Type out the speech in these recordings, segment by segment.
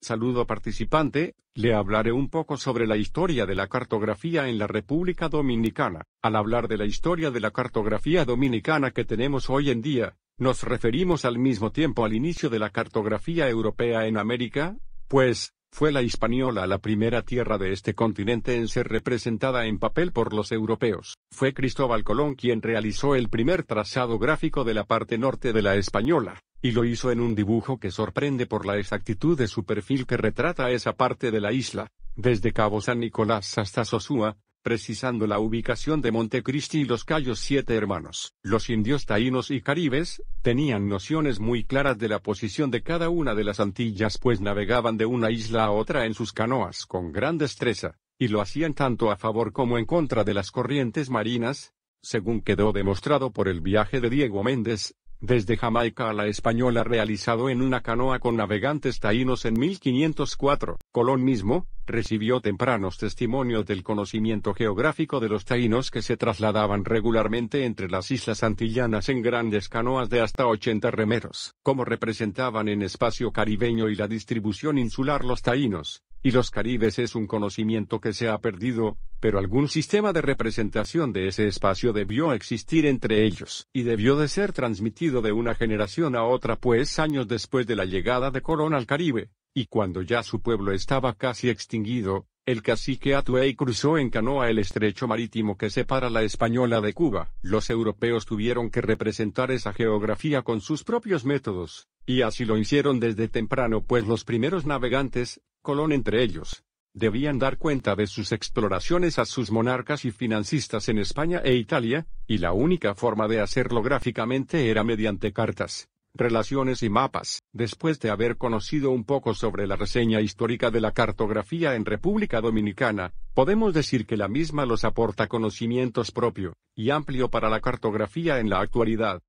Saludo participante, le hablaré un poco sobre la historia de la cartografía en la República Dominicana. Al hablar de la historia de la cartografía dominicana que tenemos hoy en día, nos referimos al mismo tiempo al inicio de la cartografía europea en América, pues, fue la Española la primera tierra de este continente en ser representada en papel por los europeos. Fue Cristóbal Colón quien realizó el primer trazado gráfico de la parte norte de la Española, y lo hizo en un dibujo que sorprende por la exactitud de su perfil que retrata esa parte de la isla, desde Cabo San Nicolás hasta Sosúa, precisando la ubicación de Montecristi y los Cayos Siete Hermanos. Los indios taínos y caribes, tenían nociones muy claras de la posición de cada una de las Antillas pues navegaban de una isla a otra en sus canoas con gran destreza, y lo hacían tanto a favor como en contra de las corrientes marinas, según quedó demostrado por el viaje de Diego Méndez, desde Jamaica a la Española realizado en una canoa con navegantes taínos en 1504. Colón mismo, recibió tempranos testimonios del conocimiento geográfico de los taínos que se trasladaban regularmente entre las islas antillanas en grandes canoas de hasta 80 remeros. Como representaban en espacio caribeño y la distribución insular los taínos, y los caribes es un conocimiento que se ha perdido, pero algún sistema de representación de ese espacio debió existir entre ellos, y debió de ser transmitido de una generación a otra pues años después de la llegada de Corona al Caribe, y cuando ya su pueblo estaba casi extinguido, el cacique Atuey cruzó en canoa el estrecho marítimo que separa la española de Cuba. Los europeos tuvieron que representar esa geografía con sus propios métodos, y así lo hicieron desde temprano pues los primeros navegantes, Colón entre ellos, debían dar cuenta de sus exploraciones a sus monarcas y financistas en España e Italia, y la única forma de hacerlo gráficamente era mediante cartas, relaciones y mapas. Después de haber conocido un poco sobre la reseña histórica de la cartografía en República Dominicana, podemos decir que la misma los aporta conocimientos propio y amplio para la cartografía en la actualidad.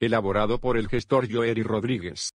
Elaborado por el gestor Joeri Rodríguez.